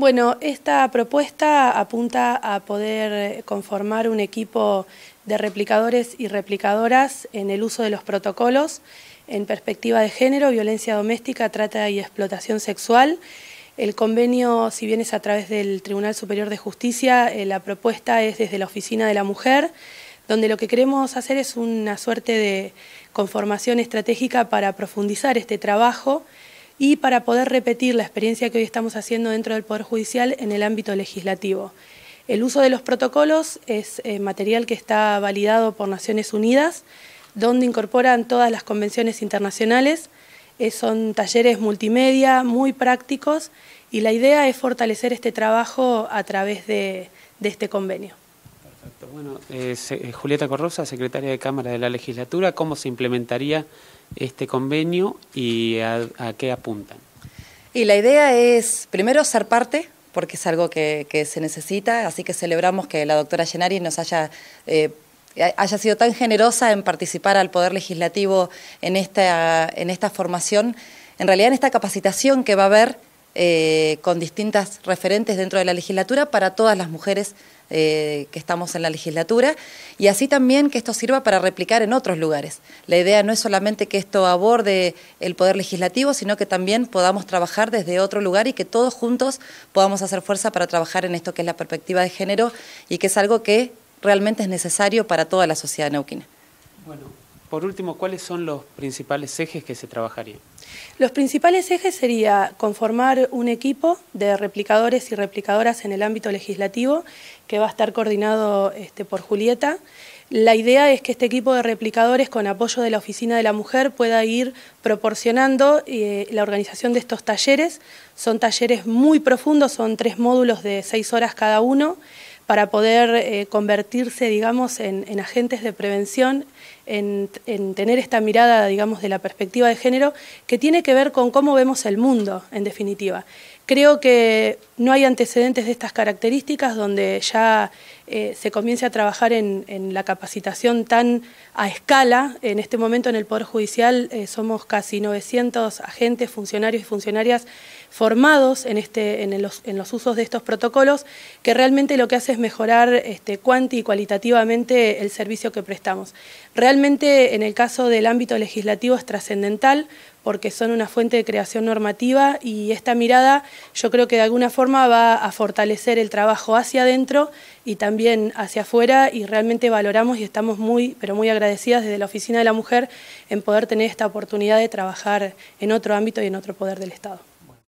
Bueno, esta propuesta apunta a poder conformar un equipo de replicadores y replicadoras en el uso de los protocolos en perspectiva de género, violencia doméstica, trata y explotación sexual. El convenio, si bien es a través del Tribunal Superior de Justicia, eh, la propuesta es desde la Oficina de la Mujer, donde lo que queremos hacer es una suerte de conformación estratégica para profundizar este trabajo y para poder repetir la experiencia que hoy estamos haciendo dentro del Poder Judicial en el ámbito legislativo. El uso de los protocolos es eh, material que está validado por Naciones Unidas, donde incorporan todas las convenciones internacionales. Eh, son talleres multimedia muy prácticos y la idea es fortalecer este trabajo a través de este convenio. Bueno, eh, eh, Julieta Corrosa, secretaria de Cámara de la Legislatura, ¿cómo se implementaría este convenio y a, qué apuntan? Y la idea es, primero, ser parte porque es algo que, se necesita, así que celebramos que la doctora Llenari nos haya, eh, haya sido tan generosa en participar al Poder Legislativo en esta, en esta formación, en realidad en esta capacitación que va a haber eh, con distintas referentes dentro de la legislatura para todas las mujeres eh, que estamos en la legislatura y así también que esto sirva para replicar en otros lugares. La idea no es solamente que esto aborde el poder legislativo, sino que también podamos trabajar desde otro lugar y que todos juntos podamos hacer fuerza para trabajar en esto que es la perspectiva de género y que es algo que realmente es necesario para toda la sociedad neuquina. Por último, ¿cuáles son los principales ejes que se trabajarían? Los principales ejes sería conformar un equipo de replicadores y replicadoras en el ámbito legislativo que va a estar coordinado este, por Julieta. La idea es que este equipo de replicadores, con apoyo de la Oficina de la Mujer, pueda ir proporcionando eh, la organización de estos talleres. Son talleres muy profundos, son tres módulos de seis horas cada uno para poder eh, convertirse, digamos, en, agentes de prevención, en, tener esta mirada, digamos, de la perspectiva de género, que tiene que ver con cómo vemos el mundo, en definitiva. Creo que no hay antecedentes de estas características donde ya eh, se comience a trabajar en, la capacitación tan a escala. En este momento en el Poder Judicial eh, somos casi 900 agentes, funcionarios y funcionarias formados en, este, en, los, usos de estos protocolos, que realmente lo que hace es mejorar este, cuanti y cualitativamente el servicio que prestamos. Realmente en el caso del ámbito legislativo es trascendental porque son una fuente de creación normativa y esta mirada yo creo que de alguna forma va a fortalecer el trabajo hacia adentro y también hacia afuera y realmente valoramos y estamos muy, pero muy agradecidas desde la Oficina de la Mujer en poder tener esta oportunidad de trabajar en otro ámbito y en otro poder del Estado.